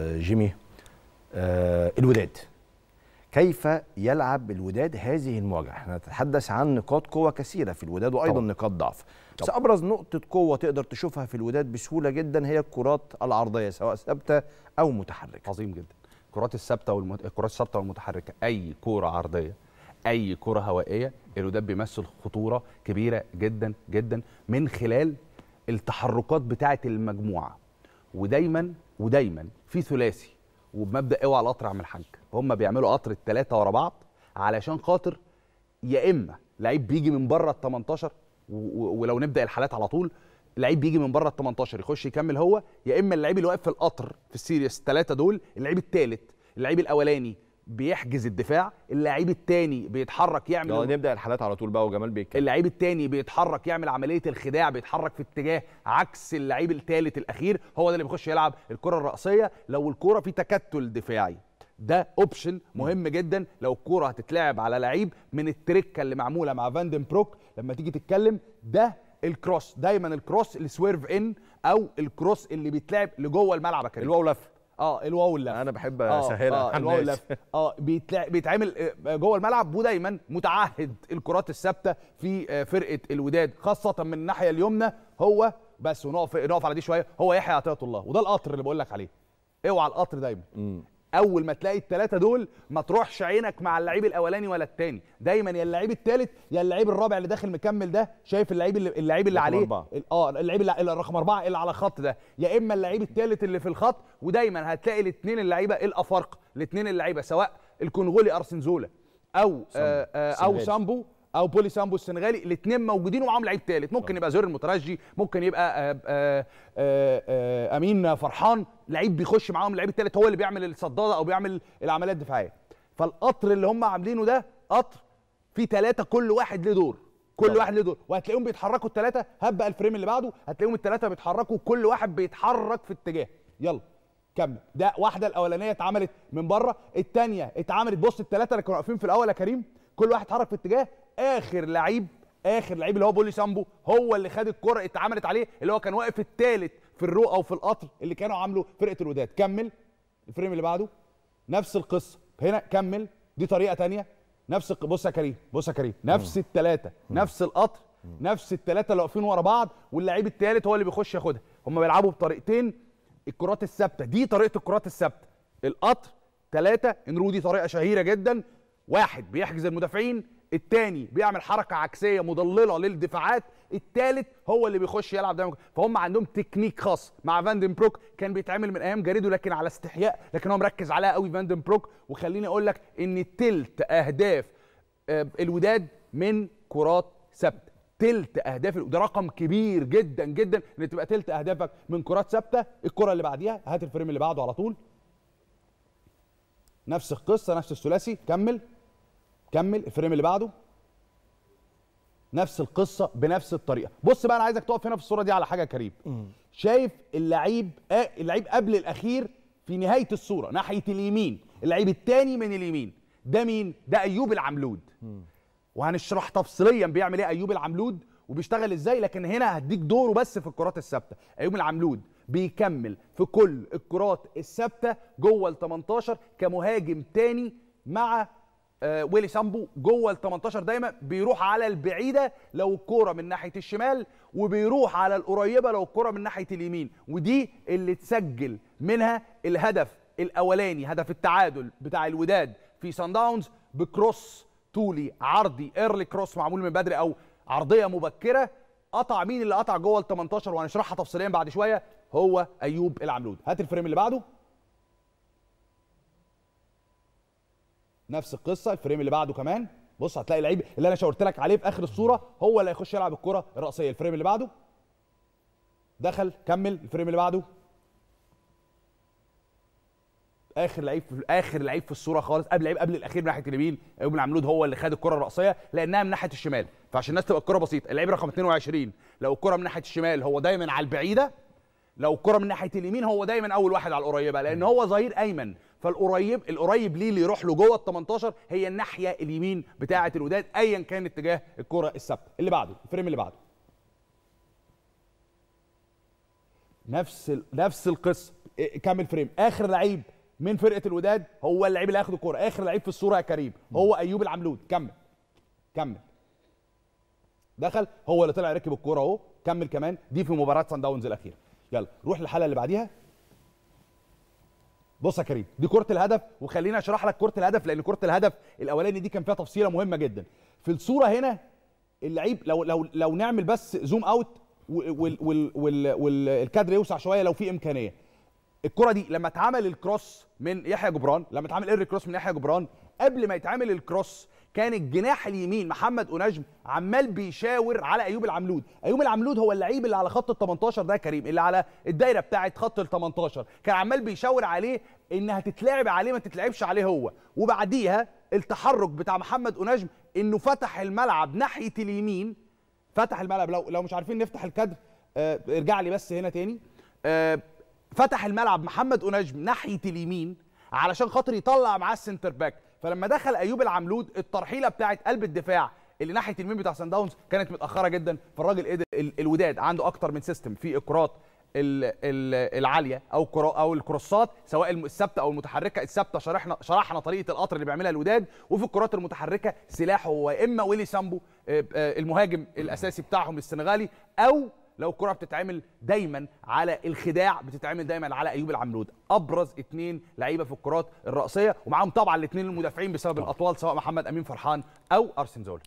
جيمي آه، الوداد كيف يلعب الوداد هذه المواجهه احنا نتحدث عن نقاط قوه كثيره في الوداد وايضا طبعا. نقاط ضعف بس ابرز نقطه قوه تقدر تشوفها في الوداد بسهوله جدا هي الكرات العرضيه سواء ثابته او متحركه عظيم جدا الكرات الثابته والمت... الكرات الثابته والمتحركه اي كوره عرضيه اي كره هوائيه الوداد بيمثل خطوره كبيره جدا جدا من خلال التحركات بتاعه المجموعه ودايما ودايما في ثلاثي وبمبدا اوعى القطر من حاجه هم بيعملوا قطر الثلاثه ورا بعض علشان خاطر يا اما لعيب بيجي من بره ال 18 ولو نبدا الحالات على طول لعيب بيجي من بره ال 18 يخش يكمل هو يا اما اللعيب اللي واقف في القطر في السيريس الثلاثه دول اللعيب الثالث اللعيب الاولاني بيحجز الدفاع اللاعب التاني بيتحرك يعمل لو اه، نبدا الحالات على طول بقى وجمال بيتكلم اللاعب التاني بيتحرك يعمل عمليه الخداع بيتحرك في اتجاه عكس اللاعب الثالث الاخير هو ده اللي بيخش يلعب الكره الراسيه لو الكره في تكتل دفاعي ده اوبشن مهم جدا لو الكره هتتلعب على لعيب من التركه اللي معموله مع فاندن بروك لما تيجي تتكلم ده الكروس دايما الكروس السويرف ان او الكروس اللي بيتلعب لجوه الملعب اللي الواو لف اه الواو واللف انا بحب اه، اسهلها آه, آه الواو واللف اه بيتلع... بيتعمل آه، جوه الملعب ودايما متعهد الكرات الثابته في آه، فرقه الوداد خاصه من الناحيه اليمنى هو بس ونقف نقف على دي شويه هو يحيى عطيه الله وده القطر اللي بقول لك عليه اوعى القطر دايما اول ما تلاقي الثلاثه دول ما تروحش عينك مع اللعيب الاولاني ولا الثاني دايما يا اللعيب الثالث يا اللعيب الرابع اللي داخل مكمل ده شايف اللعيب اللي اللعيب اللي عليه أربعة. اه اللعيب اللي رقم أربعة اللي على الخط ده يا اما اللعيب الثالث اللي في الخط ودايما هتلاقي الاثنين اللعيبه الافارقه الاثنين اللعيبه سواء الكونغولي ارسنزولا او آه، آه، سامبو. او سامبو او بولي سامبو السنغالي الاثنين موجودين ومعاهم لعيب ثالث ممكن يبقى زهير المترجي ممكن يبقى آآ آه، آآ آه، آآ آه، امين فرحان لعيب بيخش معاهم اللعيب الثالث هو اللي بيعمل الصداده او بيعمل العمليه الدفاعيه فالقطر اللي هم عاملينه ده قطر فيه ثلاثه كل واحد له دور كل واحد له دور وهتلاقيهم بيتحركوا الثلاثه هات بقى الفريم اللي بعده هتلاقيهم الثلاثه بيتحركوا كل واحد بيتحرك في اتجاه يلا كمل ده واحده الاولانيه اتعملت من بره الثانيه اتعملت بص الثلاثه اللي كانوا واقفين في الاول يا كريم كل واحد اتحرك في اتجاه اخر لعيب اخر لعيب اللي هو بولي سامبو هو اللي خد الكره اتعملت عليه اللي هو كان واقف الثالث في الرو او في القطر اللي كانوا عامله فرقه الوداد كمل الفريم اللي بعده نفس القصه هنا كمل دي طريقه ثانيه نفس بص يا كريم بص يا كريم نفس الثلاثه نفس القطر نفس الثلاثه اللي واقفين ورا بعض واللعيب الثالث هو اللي بيخش ياخدها هم بيلعبوا بطريقتين الكرات الثابته دي طريقه الكرات الثابته القطر ثلاثه انرو دي طريقه شهيره جدا واحد بيحجز المدافعين الثاني بيعمل حركه عكسيه مضلله للدفاعات الثالث هو اللي بيخش يلعب دايما فهم عندهم تكنيك خاص مع فاندن بروك كان بيتعمل من ايام جاريدو لكن على استحياء لكن هو مركز عليها قوي فاندن بروك وخليني اقول لك ان تلت اهداف آه، الوداد من كرات ثابته تلت اهداف ده رقم كبير جدا جدا ان تبقى تلت اهدافك من كرات ثابته الكره اللي بعديها هات الفريم اللي بعده على طول نفس القصه نفس الثلاثي كمل كمل الفريم اللي بعده نفس القصه بنفس الطريقه بص بقى انا عايزك تقف هنا في الصوره دي على حاجه كريم شايف اللعيب آه اللعيب قبل الاخير في نهايه الصوره ناحيه اليمين اللعيب الثاني من اليمين ده مين ده ايوب العملود وهنشرح تفصيليا بيعمل ايه ايوب العملود وبيشتغل ازاي لكن هنا هديك دوره بس في الكرات الثابته ايوب العملود بيكمل في كل الكرات الثابته جوه ال 18 كمهاجم تاني مع آه، ويلي سامبو جوه ال 18 دايما بيروح على البعيده لو الكوره من ناحيه الشمال وبيروح على القريبه لو الكوره من ناحيه اليمين ودي اللي تسجل منها الهدف الاولاني هدف التعادل بتاع الوداد في سان داونز بكروس طولي عرضي ايرلي كروس معمول من بدري او عرضيه مبكره قطع مين اللي قطع جوه ال 18 وهنشرحها تفصيليا بعد شويه هو ايوب العملود هات الفريم اللي بعده نفس القصه الفريم اللي بعده كمان بص هتلاقي اللعيب اللي انا شاورت لك عليه في اخر الصوره هو اللي هيخش يلعب الكره الراسيه الفريم اللي بعده دخل كمل الفريم اللي بعده اخر لعيب في اخر لعيب في الصوره خالص قبل لعيب قبل الاخير من ناحيه اليمين ابن عملود هو اللي خد الكره الراسيه لانها من ناحيه الشمال فعشان الناس تبقى الكره بسيطه اللعيب رقم 22 لو الكره من ناحيه الشمال هو دايما على البعيده لو الكره من ناحيه اليمين هو دايما اول واحد على القريبه لان هو ظهير ايمن فالقريب القريب ليه اللي يروح له جوه ال 18 هي الناحيه اليمين بتاعه الوداد ايا كان اتجاه الكره الثابته اللي بعده الفريم اللي بعده نفس ال... نفس القصه إيه، كمل فريم اخر لعيب من فرقه الوداد هو اللعيب اللي هياخد الكوره اخر لعيب في الصوره يا كريم هو ايوب العملود كمل كمل دخل هو اللي طلع ركب الكوره اهو كمل كمان دي في مباراه سان داونز الاخيره يلا روح للحلقه اللي بعديها بص يا كريم دي كره الهدف وخليني اشرح لك كره الهدف لان كره الهدف الاولاني دي كان فيها تفصيله مهمه جدا في الصوره هنا اللعيب لو لو لو نعمل بس زوم اوت والكادر يوسع شويه لو في امكانيه الكره دي لما اتعمل الكروس من يحيى جبران لما اتعمل ايري كروس من يحيى جبران قبل ما يتعمل الكروس كان الجناح اليمين محمد اوناجم عمال بيشاور على ايوب العملود ايوب العملود هو اللعيب اللي على خط ال 18 ده كريم اللي على الدايره بتاعه خط ال 18 كان عمال بيشاور عليه ان هتتلعب عليه ما تتلعبش عليه هو وبعديها التحرك بتاع محمد اوناجم انه فتح الملعب ناحيه اليمين فتح الملعب لو لو مش عارفين نفتح الكادر آه، ارجع لي بس هنا تاني اه فتح الملعب محمد أناجم ناحية اليمين علشان خاطر يطلع معاه السنتر باك فلما دخل أيوب العملود الترحيلة بتاعت قلب الدفاع اللي ناحيه اليمين بتاع سان داونز كانت متاخره جدا فالراجل قدر الوداد عنده اكتر من سيستم في الكرات العاليه او او الكروسات سواء الثابته او المتحركه الثابته شرحنا شرحنا طريقه القطر اللي بيعملها الوداد وفي الكرات المتحركه سلاحه هو اما ويلي سامبو آه، آه، المهاجم الاساسي بتاعهم السنغالي او لو الكره بتتعمل دايما على الخداع بتتعمل دايما على ايوب العمرود ابرز اثنين لعيبه في الكرات الراسيه ومعاهم طبعا الاثنين المدافعين بسبب الاطوال سواء محمد امين فرحان او ارسن زول